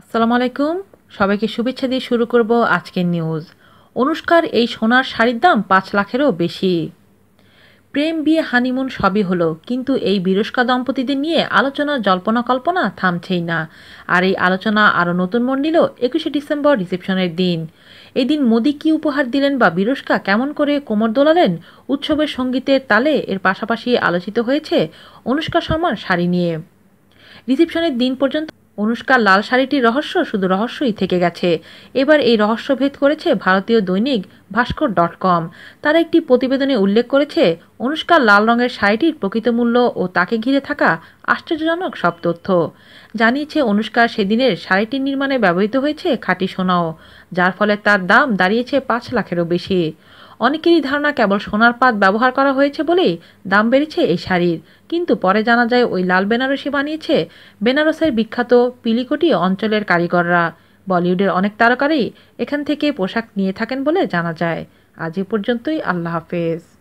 আসসালামু আলাইকুম সবাইকে শুভেচ্ছা দিয়ে শুরু করব আজকের নিউজ অনুষ্কার এই সোনার শাড়ির দাম পাঁচ লাখেরও বেশি প্রেম বিয়ে হানিমুন সবই হলো কিন্তু এই বিরস্কা দম্পতিদের নিয়ে আলোচনার জল্পনা কল্পনা থামছেই না আর এই আলোচনা আরও নতুন মন নিল একুশে ডিসেম্বর রিসেপশনের দিন এই দিন মোদি কী উপহার দিলেন বা বিরস্কা কেমন করে কোমর দোলালেন উৎসবের সঙ্গীতের তালে এর পাশাপাশি আলোচিত হয়েছে অনুষ্কা শর্মার শাড়ি নিয়ে রিসেপশনের দিন পর্যন্ত অনুষ্কার লাল শাড়িটির রহস্য শুধু রহস্যই থেকে গেছে এবার এই রহস্য ভেদ করেছে ভারতীয় দৈনিক ভাস্কর ডট কম তারা একটি প্রতিবেদনে উল্লেখ করেছে অনুষ্কার লাল রঙের শাড়িটির প্রকৃত মূল্য ও তাকে ঘিরে থাকা আশ্চর্যজনক সব তথ্য জানিয়েছে অনুষ্কার সেদিনের শাড়িটির নির্মাণে ব্যবহৃত হয়েছে খাঁটি সোনাও যার ফলে তার দাম দাঁড়িয়েছে পাঁচ লাখেরও বেশি অনেকেরই ধারণা কেবল সোনার পাত ব্যবহার করা হয়েছে বলেই দাম বেড়েছে এই শাড়ির কিন্তু পরে জানা যায় ওই লাল বেনারসি বানিয়েছে বেনারসের বিখ্যাত পিলিকটি অঞ্চলের কারিগররা বলিউডের অনেক তারকারই এখান থেকে পোশাক নিয়ে থাকেন বলে জানা যায় আজ এ পর্যন্তই আল্লাহ হাফেজ